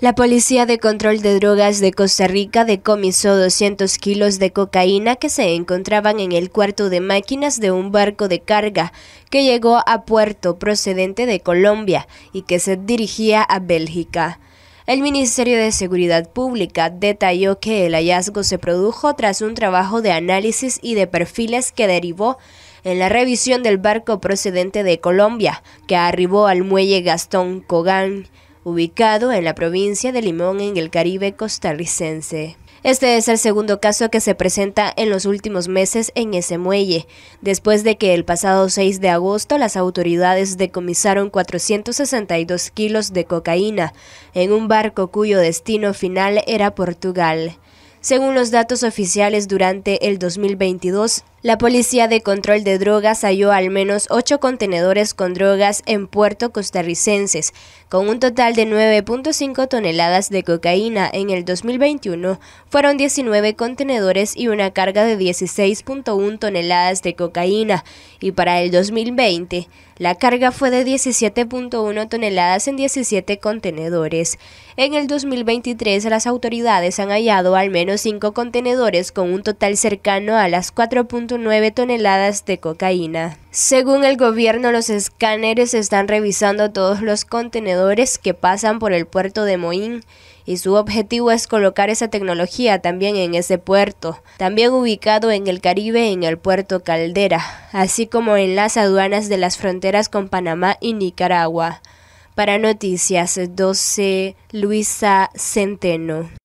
La Policía de Control de Drogas de Costa Rica decomisó 200 kilos de cocaína que se encontraban en el cuarto de máquinas de un barco de carga que llegó a puerto procedente de Colombia y que se dirigía a Bélgica. El Ministerio de Seguridad Pública detalló que el hallazgo se produjo tras un trabajo de análisis y de perfiles que derivó en la revisión del barco procedente de Colombia, que arribó al muelle Gastón Cogán ubicado en la provincia de Limón en el Caribe costarricense. Este es el segundo caso que se presenta en los últimos meses en ese muelle, después de que el pasado 6 de agosto las autoridades decomisaron 462 kilos de cocaína en un barco cuyo destino final era Portugal. Según los datos oficiales, durante el 2022, la Policía de Control de Drogas halló al menos ocho contenedores con drogas en puerto costarricenses, con un total de 9.5 toneladas de cocaína en el 2021. Fueron 19 contenedores y una carga de 16.1 toneladas de cocaína, y para el 2020 la carga fue de 17.1 toneladas en 17 contenedores. En el 2023 las autoridades han hallado al menos cinco contenedores con un total cercano a las 4. 9 toneladas de cocaína. Según el gobierno, los escáneres están revisando todos los contenedores que pasan por el puerto de Moín y su objetivo es colocar esa tecnología también en ese puerto, también ubicado en el Caribe en el puerto Caldera, así como en las aduanas de las fronteras con Panamá y Nicaragua. Para Noticias 12, Luisa Centeno.